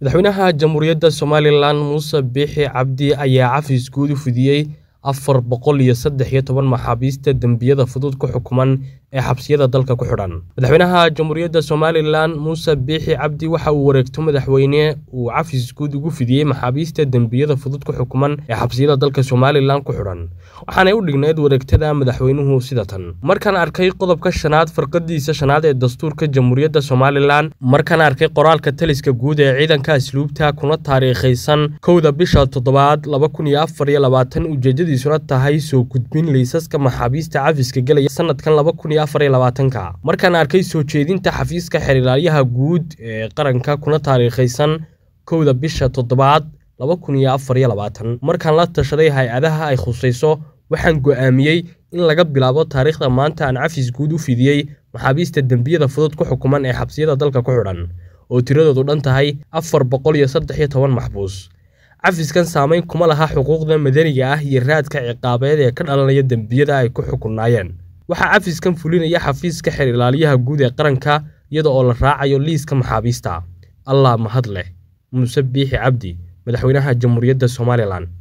madaxweynaha jamhuuriyadda somalilan muuse biixi cabdi ayaa cafis guud u fidiyey afar boqol iyo saddex iyo toban maxaabiista dembiyada fudud ku xukuman ee xabsiyada dalka ku xidhan madaxweynaha jamhuuriyadda somalilan muuse biixi cabdi waxa uu wareegto madaxweyne uu cafis guud ugu fidiyey maxaabiista dembiyada fudud ku xukuman ee xabsiyada dalka somalilan ku xidhan waxaanay u dhigneyd wareegtada madaxweynuhu sida tan markaan arkay qodobka shanaad farqadiisa shanaad ee dastuurka jamhuuriyadda somalilan markaan arkay qoraalka taliska guud ee ciidanka asluubta kuna taariikhaysan kowda bisha toddobaad laba kun iyo afar iyo labaatan ujeedadiisuna tahay soo gudbin liisaska maxaabiista cafiska gelaya sanadkan laba kun iyo afar iyo labaatanka markaan arkay soo jeedinta xafiiska xerilaalyaha guud ee qaranka kuna taariikhaysan kowda bisha toddobaad laba kun iyo afar iyo labaatan markaan la tashaday hay-adaha ay khusayso waxaan go'aamiyey in laga bilaabo taariikhda maanta aan cafis guud u fidiyey maxaabiista dembiyada fudud ku xukuman ee xabsiyada dalka ku xidhan oo tiradoodu dhan tahay afar boqol iyo saddex iyo toban maxbuus cafiskan saamayn kuma laha xuquuqda madaniga ah iyo raadka ciqaabeed ee ka dhalanaya dembiyada ay ku xukunaayeen waxaa cafiskan fulinaya xafiiska ilaaliyaha guud ee qaranka iyada oo la raacayo liiska maxaabiista allah mahad leh muuse biixi cabdi madaxweynaha jamhuuriyadda somalilan